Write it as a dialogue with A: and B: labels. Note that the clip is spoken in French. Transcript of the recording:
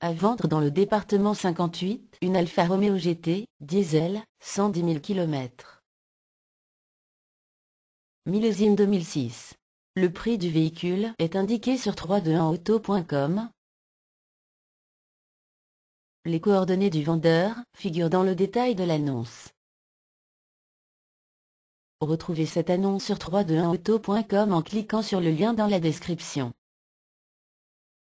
A: À vendre dans le département 58, une Alfa Romeo GT, diesel, 110 000 km. Millésime 2006. Le prix du véhicule est indiqué sur 321auto.com. Les coordonnées du vendeur figurent dans le détail de l'annonce.
B: Retrouvez cette annonce sur 321auto.com en cliquant sur le lien dans la description.